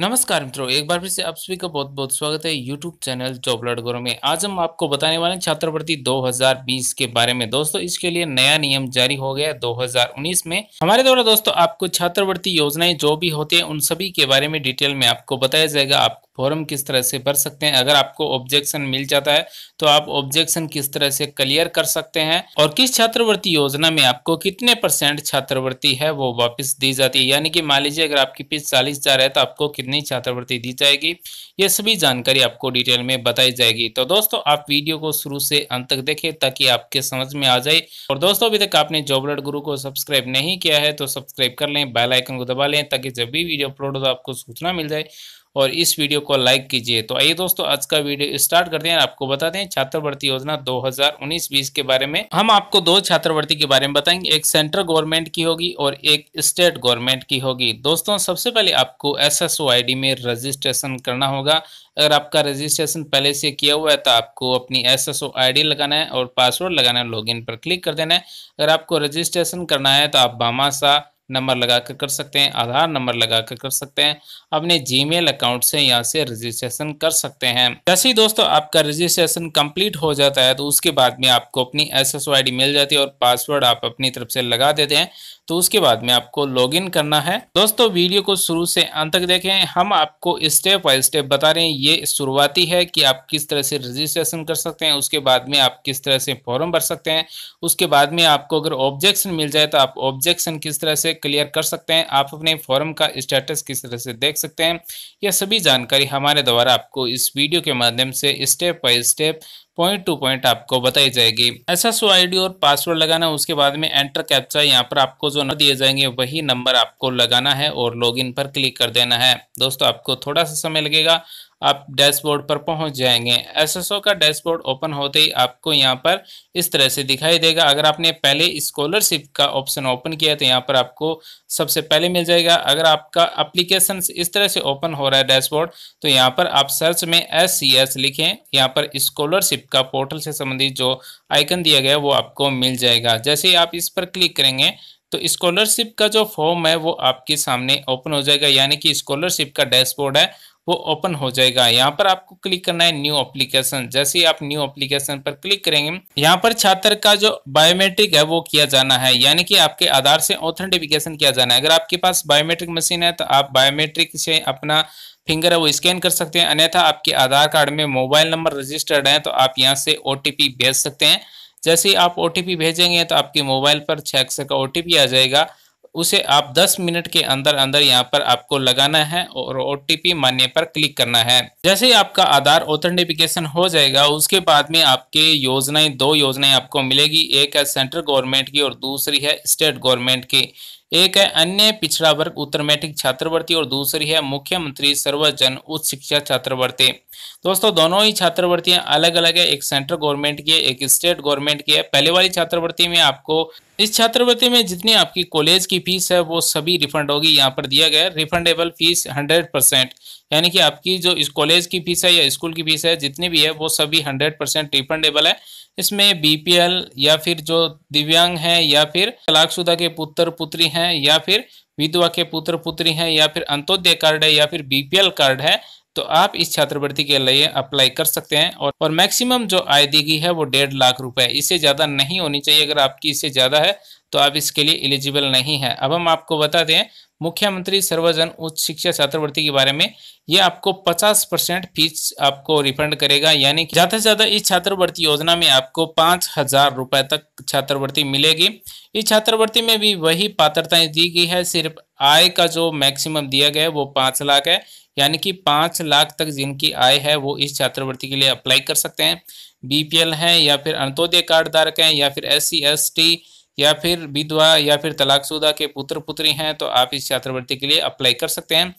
नमस्कार मित्रों एक बार फिर से आप सभी का बहुत बहुत स्वागत है यूट्यूब चैनल जॉब लड़ में आज हम आपको बताने वाले हैं छात्रवृत्ति 2020 के बारे में दोस्तों इसके लिए नया नियम जारी हो गया 2019 में हमारे द्वारा दोस्तों आपको छात्रवृत्ति योजनाएं जो भी होती है उन सभी के बारे में डिटेल में आपको बताया जाएगा आप फॉर्म किस तरह से भर सकते हैं अगर आपको ऑब्जेक्शन मिल जाता है तो आप ऑब्जेक्शन किस तरह से क्लियर कर सकते हैं और किस छात्रवृत्ति योजना में आपको कितने परसेंट छात्रवृत्ति है वो वापस दी जाती है यानी कि मान लीजिए अगर आपकी फीस चालीस हजार है तो आपको कितने कितनी छात्रवृत्ति दी जाएगी ये सभी जानकारी आपको डिटेल में बताई जाएगी तो दोस्तों आप वीडियो को शुरू से अंत तक देखें ताकि आपके समझ में आ जाए और दोस्तों अभी तक आपने जॉबलट गुरु को सब्सक्राइब नहीं किया है तो सब्सक्राइब कर लें बेलाइकन को दबा लें ताकि जब भी वीडियो अपलोड हो तो आपको सूचना मिल जाए और इस वीडियो को लाइक कीजिए तो आइए दोस्तों आज का वीडियो स्टार्ट करते हैं आपको बता दें छात्रवृत्ति योजना 2019-20 के बारे में हम आपको दो छात्रवृत्ति के बारे में बताएंगे एक सेंट्रल गवर्नमेंट की होगी और एक स्टेट गवर्नमेंट की होगी दोस्तों सबसे पहले आपको एस एस में रजिस्ट्रेशन करना होगा अगर आपका रजिस्ट्रेशन पहले से किया हुआ है तो आपको अपनी एस एस लगाना है और पासवर्ड लगाना है लॉग पर क्लिक कर देना है अगर आपको रजिस्ट्रेशन करना है तो आप भामाशाह नंबर लगाकर कर सकते हैं आधार नंबर लगाकर कर सकते हैं अपने जीमेल अकाउंट से यहाँ से रजिस्ट्रेशन कर सकते हैं जैसे ही दोस्तों आपका रजिस्ट्रेशन कंप्लीट हो जाता है तो उसके बाद में आपको अपनी एस मिल जाती है और पासवर्ड आप अपनी तरफ से लगा देते हैं तो उसके बाद में आपको लॉगिन करना है दोस्तों वीडियो को शुरू से अंत तक देखें हम आपको स्टेप बाय स्टेप बता रहे हैं ये शुरुआती है कि आप किस तरह से रजिस्ट्रेशन कर सकते हैं उसके बाद में आप किस तरह से फॉर्म भर सकते हैं उसके बाद में आपको अगर ऑब्जेक्शन मिल जाए तो आप ऑब्जेक्शन किस तरह से क्लियर कर सकते हैं आप अपने फॉर्म का स्टेटस किस तरह से देख सकते हैं यह सभी जानकारी हमारे द्वारा आपको इस वीडियो के माध्यम से step by step point to point आपको बताई जाएगी एस एस और पासवर्ड लगाना उसके बाद में एंटर कैप्चा यहाँ पर आपको जो नंबर दिए जाएंगे वही नंबर आपको लगाना है और लॉगिन पर क्लिक कर देना है दोस्तों आपको थोड़ा सा समय लगेगा आप डैशबोर्ड पर पहुंच जाएंगे एसएसओ का डैशबोर्ड ओपन होते ही आपको यहाँ पर इस तरह से दिखाई देगा अगर आपने पहले स्कॉलरशिप का ऑप्शन ओपन किया तो यहाँ पर आपको सबसे पहले मिल जाएगा अगर आपका अप्लीकेशन इस तरह से ओपन हो रहा है डैशबोर्ड तो यहाँ पर आप सर्च में एस सी एस लिखें यहाँ पर स्कॉलरशिप का पोर्टल से संबंधित जो आइकन दिया गया है वो आपको मिल जाएगा जैसे ही आप इस पर क्लिक करेंगे तो स्कॉलरशिप का जो फॉर्म है वो आपके सामने ओपन हो जाएगा यानी कि स्कॉलरशिप का डैशबोर्ड है वो ओपन हो जाएगा यहाँ पर आपको क्लिक करना है न्यू अप्लीकेशन जैसे ही आप न्यू अप्लीकेशन पर क्लिक करेंगे यहाँ पर छात्र का जो बायोमेट्रिक है वो किया जाना है यानी कि आपके आधार से ऑथेंटिफिकेशन किया जाना है अगर आपके पास बायोमेट्रिक मशीन है तो आप बायोमेट्रिक से अपना फिंगर है वो स्कैन कर सकते हैं अन्यथा आपके आधार कार्ड में मोबाइल नंबर रजिस्टर्ड है तो आप यहाँ से ओ भेज सकते हैं जैसे ही आप ओ भेजेंगे तो आपके मोबाइल पर छह अक्सर का ओ आ जाएगा उसे आप 10 मिनट के अंदर अंदर यहाँ पर आपको लगाना है और ओ टी मान्य पर क्लिक करना है जैसे ही आपका आधार ऑथेंटिफिकेशन हो जाएगा उसके बाद में आपके योजनाएं दो योजनाएं आपको मिलेगी एक है सेंट्रल गवर्नमेंट की और दूसरी है स्टेट गवर्नमेंट की एक है अन्य पिछड़ा वर्ग उत्तर मैट्रिक छात्रवृत्ति और दूसरी है मुख्यमंत्री सर्वजन उच्च शिक्षा छात्रवृत्ति दोस्तों दोनों ही छात्रवृत्तियां अलग अलग है एक सेंट्रल गवर्नमेंट की है एक स्टेट गवर्नमेंट की है पहले वाली छात्रवृत्ति में आपको इस छात्रवृत्ति में जितनी आपकी कॉलेज की फीस है वो सभी रिफंड होगी यहाँ पर दिया गया है रिफंडेबल फीस हंड्रेड परसेंट यानी कि आपकी जो इस कॉलेज की फीस है या स्कूल की फीस है जितनी भी है वो सभी हंड्रेड परसेंट रिफंडेबल है इसमें बीपीएल या फिर जो दिव्यांग है या फिर तलाकशुदा के पुत्र पुत्री हैं या फिर विधवा के पुत्र पुत्री हैं या फिर अंत्योदय कार्ड है या फिर बीपीएल कार्ड है तो आप इस छात्रवृत्ति के लिए अप्लाई कर सकते हैं और, और मैक्सिमम जो आय दी गई है वो डेढ़ लाख रुपए इससे ज़्यादा नहीं होनी चाहिए अगर आपकी इससे ज़्यादा है तो आप इसके लिए एलिजिबल नहीं है अब हम आपको बता दें मुख्यमंत्री सर्वजन उच्च शिक्षा छात्रवृत्ति के बारे में ये आपको 50 परसेंट फीस आपको रिफंड करेगा यानी कि ज़्यादा से ज़्यादा इस छात्रवृत्ति योजना में आपको पांच हजार रुपए तक छात्रवृत्ति मिलेगी इस छात्रवृत्ति में भी वही पात्रताएं दी गई है सिर्फ आय का जो मैक्सिमम दिया गया है वो पांच लाख है यानी कि पांच लाख तक जिनकी आय है वो इस छात्रवृत्ति के लिए अप्लाई कर सकते हैं बीपीएल है या फिर अंतोदय कार्ड धारक है या फिर एस सी या फिर विधवा या फिर तलाकशुदा के पुत्र पुत्री हैं तो आप इस छात्रवृत्ति के लिए अप्लाई कर सकते हैं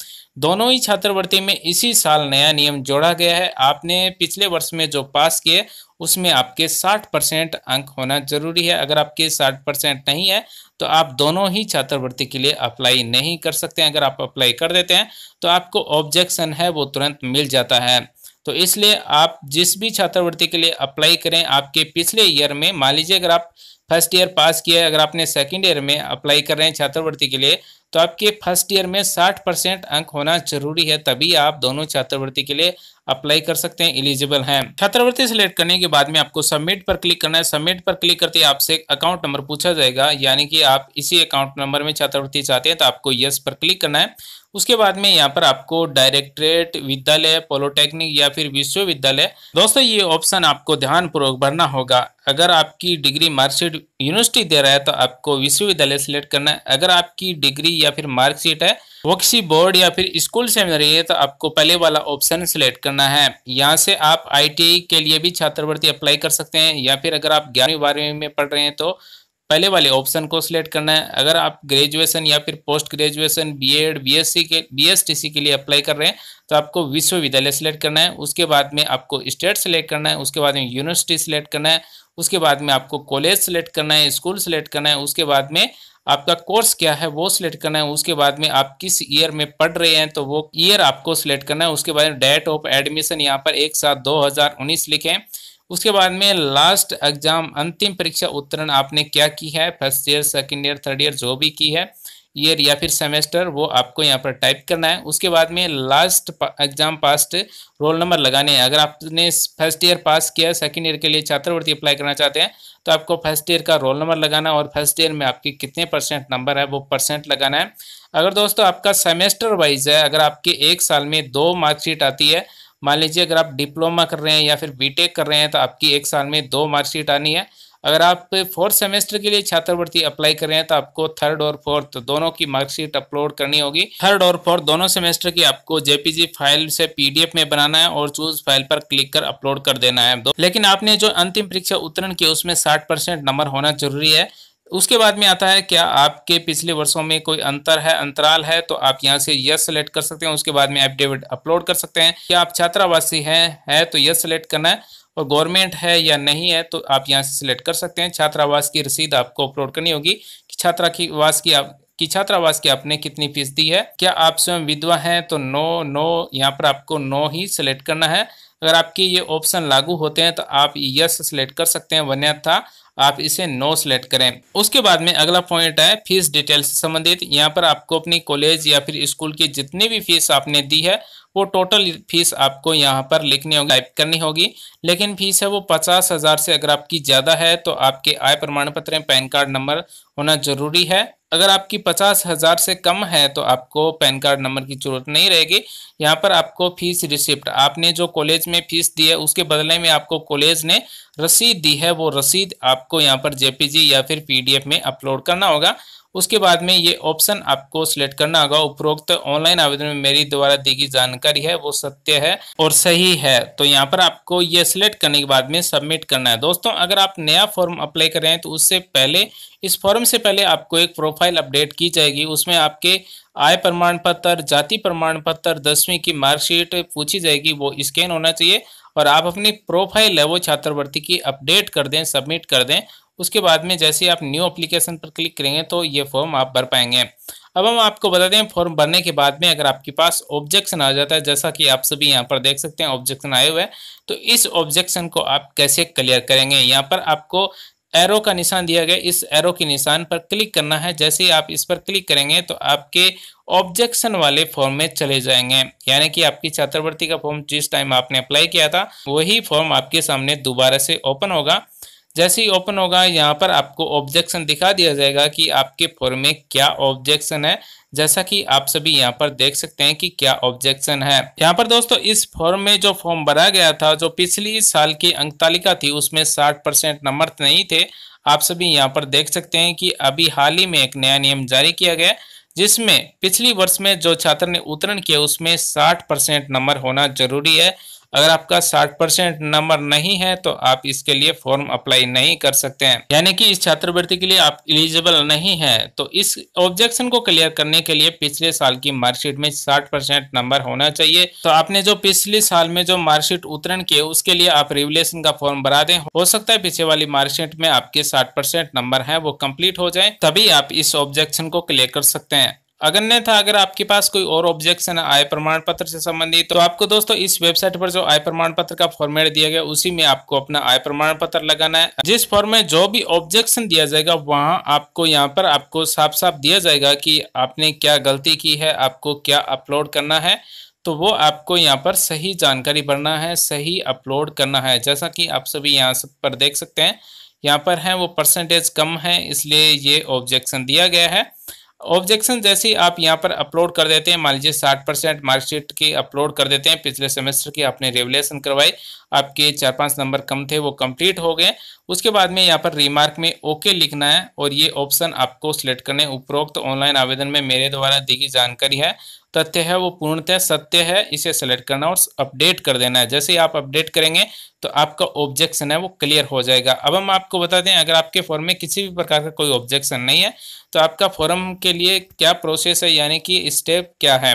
दोनों ही छात्रवृत्ति में इसी साल नया नियम जोड़ा गया है आपने पिछले वर्ष में जो पास किए उसमें आपके 60 परसेंट अंक होना जरूरी है अगर आपके 60 परसेंट नहीं है तो आप दोनों ही छात्रवृत्ति के लिए अप्लाई नहीं कर सकते अगर आप अप्लाई कर देते हैं तो आपको ऑब्जेक्शन है वो तुरंत मिल जाता है तो इसलिए आप जिस भी छात्रवृत्ति के लिए अप्लाई करें आपके पिछले ईयर में मान लीजिए अगर आप फर्स्ट ईयर पास किया है अगर आपने सेकेंड ईयर में अप्लाई कर रहे हैं छात्रवृत्ति के लिए तो आपके फर्स्ट ईयर में 60 परसेंट अंक होना जरूरी है तभी आप दोनों छात्रवृत्ति के लिए अप्लाई कर सकते हैं इलिजिबल हैं छात्रवृत्ति सिलेक्ट करने के बाद में आपको सबमिट पर क्लिक करना है सबमिट पर क्लिक करते आपसे अकाउंट नंबर पूछा जाएगा यानी कि आप इसी अकाउंट नंबर में छात्रवृत्ति चाहते हैं तो आपको यस पर क्लिक करना है उसके बाद में यहाँ पर आपको डायरेक्टरेट विद्यालय पॉलिटेक्निक या फिर विश्वविद्यालय दोस्तों ये ऑप्शन आपको ध्यान पूर्वक भरना होगा अगर आपकी डिग्री मार्कशीट यूनिवर्सिटी दे रहा है तो आपको विश्वविद्यालय सिलेक्ट करना है अगर आपकी डिग्री या फिर मार्कशीट है वो किसी बोर्ड या फिर स्कूल से मिल रही है तो आपको पहले वाला ऑप्शन सिलेक्ट करना है यहाँ से आप आईटीआई के लिए भी छात्रवृत्ति अप्लाई कर सकते हैं या फिर अगर आप ग्यारहवीं बारहवीं में पढ़ रहे हैं तो पहले वाले ऑप्शन को सिलेक्ट करना है अगर आप ग्रेजुएशन या फिर पोस्ट ग्रेजुएशन बीएड बीएससी के बी के लिए अप्लाई कर रहे हैं तो आपको विश्वविद्यालय सिलेक्ट करना है उसके बाद में आपको स्टेट सिलेक्ट करना है उसके बाद में यूनिवर्सिटी सिलेक्ट करना है उसके बाद में आपको कॉलेज सेलेक्ट करना है स्कूल सेलेक्ट करना है उसके बाद में आपका कोर्स क्या है वो सिलेक्ट करना है उसके बाद में आप किस ईयर में पढ़ रहे हैं तो वो ईयर आपको सिलेक्ट करना है उसके बाद में डेट ऑफ एडमिशन यहाँ पर एक साथ दो लिखें उसके बाद में लास्ट एग्जाम अंतिम परीक्षा उत्तीर्ण आपने क्या की है first year second year third year जो भी की है ईयर या फिर सेमेस्टर वो आपको यहाँ पर टाइप करना है उसके बाद में last exam passed roll number लगाने हैं अगर आपने फर्स्ट ईयर पास किया सेकेंड ईयर के लिए छात्रवृत्ति अप्लाई करना चाहते हैं तो आपको फर्स्ट ईयर का रोल नंबर लगाना और फर्स्ट ईयर में आपके कितने परसेंट नंबर है वो परसेंट लगाना है अगर दोस्तों आपका सेमेस्टर वाइज है अगर आपके एक साल में दो मार्कशीट आती है मान लीजिए अगर आप डिप्लोमा कर रहे हैं या फिर बीटेक कर रहे हैं तो आपकी एक साल में दो मार्कशीट आनी है अगर आप फोर्थ सेमेस्टर के लिए छात्रवृत्ति अप्लाई कर रहे हैं तो आपको थर्ड और फोर्थ दोनों की मार्कशीट अपलोड करनी होगी थर्ड और फोर्थ दोनों सेमेस्टर की आपको जेपीजी फाइल से पीडीएफ में बनाना है और चूज फाइल पर क्लिक कर अपलोड कर देना है लेकिन आपने जो अंतिम परीक्षा उत्तीर्ण की उसमें साठ नंबर होना जरूरी है उसके बाद में आता है क्या आपके पिछले वर्षों में कोई अंतर है अंतराल है तो आप यहाँ से यस सेलेक्ट कर सकते हैं उसके बाद में एफिडेविट अपलोड कर सकते हैं क्या आप छात्रावासी हैं है तो यस सेलेक्ट करना है और गवर्नमेंट है या नहीं है तो आप यहाँ से सिलेक्ट कर सकते हैं छात्रावास की रसीद आपको अपलोड करनी होगी कि वास की आप कि छात्रावास की आपने कितनी फीस दी है क्या आप स्वयं विधवा हैं तो नो नो यहाँ पर आपको नो ही सिलेक्ट करना है अगर आपके ये ऑप्शन लागू होते हैं तो आप यस सेलेक्ट कर सकते हैं वन्यथा आप इसे नो सेलेक्ट करें उसके बाद में अगला पॉइंट है फीस डिटेल से संबंधित यहाँ पर आपको अपनी कॉलेज या फिर स्कूल की जितनी भी फीस आपने दी है वो टोटल फीस आपको यहाँ पर लिखनी होगी टाइप करनी होगी लेकिन फीस है वो पचास हज़ार से अगर आपकी ज़्यादा है तो आपके आय प्रमाण पत्र पैन कार्ड नंबर होना जरूरी है अगर आपकी पचास हज़ार से कम है तो आपको पैन कार्ड नंबर की ज़रूरत नहीं रहेगी यहाँ पर आपको फीस रिसिप्ट आपने जो कॉलेज इसमें फीस दी है उसके बदले में आपको कॉलेज ने रसीद दी है वो रसीद आपको यहाँ पर जेपीजी या फिर पीडीएफ में अपलोड करना होगा उसके बाद में ये ऑप्शन आपको सिलेक्ट करना होगा उपरोक्त ऑनलाइन आवेदन में मेरी द्वारा दी गई जानकारी है वो सत्य है और सही है तो यहाँ पर आपको ये सिलेक्ट करने के बाद में सबमिट करना है दोस्तों अगर आप नया फॉर्म अप्लाई कर रहे हैं तो उससे पहले इस फॉर्म से पहले आपको एक प्रोफाइल अपडेट की जाएगी उसमें आपके आय प्रमाण पत्र जाति प्रमाण पत्र दसवीं की मार्कशीट पूछी जाएगी वो स्कैन होना चाहिए और आप अपनी प्रोफाइल है वो छात्रवृत्ति की अपडेट कर दें सबमिट कर दें उसके बाद में जैसे आप न्यू अप्लीकेशन पर क्लिक करेंगे तो ये फॉर्म आप भर पाएंगे अब हम आपको बता दें फॉर्म भरने के बाद में अगर आपके पास ऑब्जेक्शन आ जाता है जैसा कि आप सभी यहाँ पर देख सकते हैं ऑब्जेक्शन आए हुए तो इस ऑब्जेक्शन को आप कैसे क्लियर करेंगे यहाँ पर आपको एरो का निशान दिया गया इस एरो के निशान पर क्लिक करना है जैसे ही आप इस पर क्लिक करेंगे तो आपके ऑब्जेक्शन वाले फॉर्म में चले जाएंगे यानी कि आपकी छात्रवृत्ति का फॉर्म जिस टाइम आपने अप्लाई किया था वही फॉर्म आपके सामने दोबारा से ओपन होगा जैसे ही ओपन होगा यहाँ पर आपको ऑब्जेक्शन दिखा दिया जाएगा कि आपके फॉर्म में क्या ऑब्जेक्शन है जैसा कि आप सभी यहाँ पर देख सकते हैं कि क्या ऑब्जेक्शन है यहाँ पर दोस्तों इस फॉर्म में जो फॉर्म भरा गया था जो पिछली साल की अंक तालिका थी उसमें साठ परसेंट नंबर नहीं थे आप सभी यहाँ पर देख सकते हैं कि अभी हाल ही में एक नया नियम जारी किया गया जिसमें पिछली वर्ष में जो छात्र ने उत्तरण किया उसमें साठ परसेंट नंबर होना जरूरी है अगर आपका साठ परसेंट नंबर नहीं है तो आप इसके लिए फॉर्म अप्लाई नहीं कर सकते हैं यानी कि इस छात्रवृत्ति के लिए आप इलिजिबल नहीं है तो इस ऑब्जेक्शन को क्लियर करने के लिए पिछले साल की मार्कशीट में साठ परसेंट नंबर होना चाहिए तो आपने जो पिछले साल में जो मार्कशीट उत्तीर्ण किए उसके लिए आप रिवलेशन का फॉर्म भरा दें हो सकता है पीछे वाली मार्कशीट में आपके साठ नंबर है वो कम्प्लीट हो जाए तभी आप इस ऑब्जेक्शन को क्लियर कर सकते हैं अगन्य था अगर आपके पास कोई और ऑब्जेक्शन है आय प्रमाण पत्र से संबंधित तो आपको दोस्तों इस वेबसाइट पर जो आय प्रमाण पत्र का फॉर्मेट दिया गया उसी में आपको अपना आय प्रमाण पत्र लगाना है जिस फॉर्म में जो भी ऑब्जेक्शन दिया जाएगा वहाँ आपको यहाँ पर आपको साफ साफ दिया जाएगा कि आपने क्या गलती की है आपको क्या अपलोड करना है तो वो आपको यहाँ पर सही जानकारी भरना है सही अपलोड करना है जैसा कि आप सभी यहाँ पर देख सकते हैं यहाँ पर है वो परसेंटेज कम है इसलिए ये ऑब्जेक्शन दिया गया है ऑब्जेक्शन जैसे आप यहाँ पर अपलोड कर देते हैं मान लीजिए साठ परसेंट मार्कशीट की अपलोड कर देते हैं पिछले सेमेस्टर की आपने रेवलेशन करवाई आपके चार पांच नंबर कम थे वो कंप्लीट हो गए उसके बाद में यहाँ पर रिमार्क में ओके लिखना है और ये ऑप्शन आपको सिलेक्ट करने उपरोक्त ऑनलाइन आवेदन में मेरे द्वारा दी गई जानकारी है तथ्य है वो पूर्णतः सत्य है इसे सेलेक्ट करना और अपडेट कर देना है जैसे ही आप अपडेट करेंगे तो आपका ऑब्जेक्शन है वो क्लियर हो जाएगा अब हम आपको बता दें अगर आपके फॉर्म में किसी भी प्रकार का कोई ऑब्जेक्शन नहीं है तो आपका फॉर्म के लिए क्या प्रोसेस है यानी कि स्टेप क्या है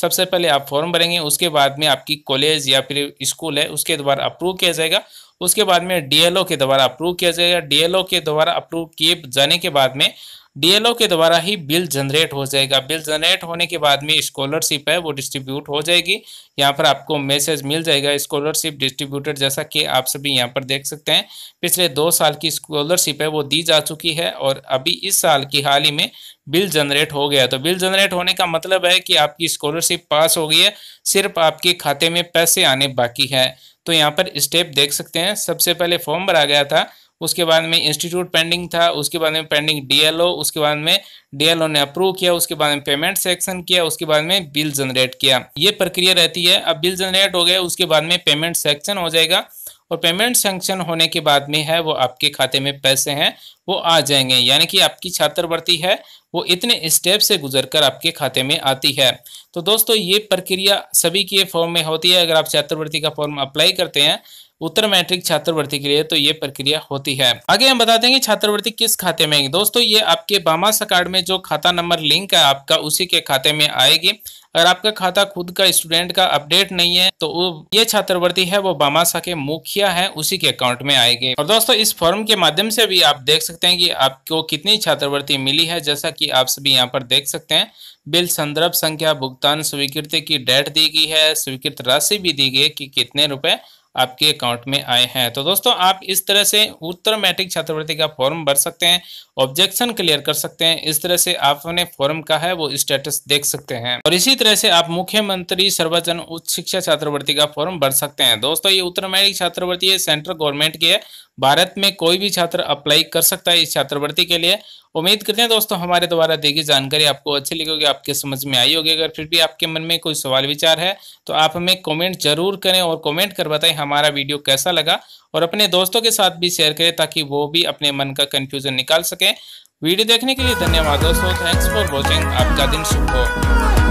सबसे पहले आप फॉर्म भरेंगे उसके बाद में आपकी कॉलेज या फिर स्कूल है उसके द्वारा अप्रूव किया जाएगा उसके बाद में डीएलओ के द्वारा अप्रूव किया जाएगा डीएलओ के द्वारा अप्रूव किए जाने के बाद में डीएलओ के द्वारा ही बिल जनरेट हो जाएगा बिल जनरेट होने के बाद में स्कॉलरशिप है वो डिस्ट्रीब्यूट हो जाएगी यहाँ पर आपको मैसेज मिल जाएगा स्कॉलरशिप डिस्ट्रीब्यूटेड जैसा कि आप सभी यहाँ पर देख सकते हैं पिछले दो साल की स्कॉलरशिप है वो दी जा चुकी है और अभी इस साल की हाल ही में बिल जनरेट हो गया तो बिल जनरेट होने का मतलब है कि आपकी स्कॉलरशिप पास हो गई है सिर्फ आपके खाते में पैसे आने बाकी है तो यहाँ पर स्टेप देख सकते हैं सबसे पहले फॉर्म भरा गया था उसके बाद में इंस्टीट्यूट पेंडिंग था उसके बाद में पेंडिंग डीएलओ उसके बाद में डीएलओ ने अप्रूव किया उसके बाद में पेमेंट सेक्शन किया उसके बाद में बिल जनरेट किया ये प्रक्रिया रहती है अब बिल जनरेट हो गया उसके बाद में पेमेंट सेक्शन हो जाएगा और पेमेंट सेंक्शन होने के बाद में है वो आपके खाते में पैसे हैं वो आ जाएंगे यानी कि आपकी छात्रवृत्ति है वो इतने स्टेप से गुजर कर आपके खाते में आती है तो दोस्तों ये प्रक्रिया सभी के फॉर्म में होती है अगर आप छात्रवृत्ति का फॉर्म अप्लाई करते हैं उत्तर मैट्रिक छात्रवृत्ति के लिए तो ये प्रक्रिया होती है आगे हम बता देंगे छात्रवृत्ति किस खाते में दोस्तों ये आपके बामास कार्ड में जो खाता नंबर लिंक है आपका उसी के खाते में आएगी अगर आपका खाता खुद का स्टूडेंट का अपडेट नहीं है तो ये छात्रवृत्ति है वो बामासा के मुखिया है उसी के अकाउंट में आएगी और दोस्तों इस फॉर्म के माध्यम से भी आप देख सकते हैं कि आपको कितनी छात्रवृत्ति मिली है जैसा कि आप सभी यहाँ पर देख सकते हैं बिल संदर्भ संख्या भुगतान स्वीकृति की डेट दी गई है स्वीकृत राशि भी दी गई है कि कितने रुपए आपके अकाउंट में आए हैं तो दोस्तों आप इस तरह से उत्तर मैट्रिक छात्रवृत्ति का फॉर्म भर सकते हैं ऑब्जेक्शन क्लियर कर सकते हैं इस तरह से आप अपने फॉर्म का है वो स्टेटस देख सकते हैं और इसी तरह से आप मुख्यमंत्री सर्वजन उच्च शिक्षा छात्रवृत्ति का फॉर्म भर सकते हैं दोस्तों ये उत्तर मैट्रिक छात्रवृत्ति सेंट्रल गवर्नमेंट की है भारत में कोई भी छात्र अप्लाई कर सकता है इस छात्रवृत्ति के लिए उम्मीद करते हैं दोस्तों हमारे द्वारा दी गई जानकारी आपको अच्छी लगी होगी आपके समझ में आई होगी अगर फिर भी आपके मन में कोई सवाल विचार है तो आप हमें कमेंट जरूर करें और कमेंट कर बताएं हमारा वीडियो कैसा लगा और अपने दोस्तों के साथ भी शेयर करें ताकि वो भी अपने मन का कन्फ्यूजन निकाल सकें वीडियो देखने के लिए धन्यवाद दोस्तों थैंक्स फॉर वॉचिंग आपका दिन शुभ हो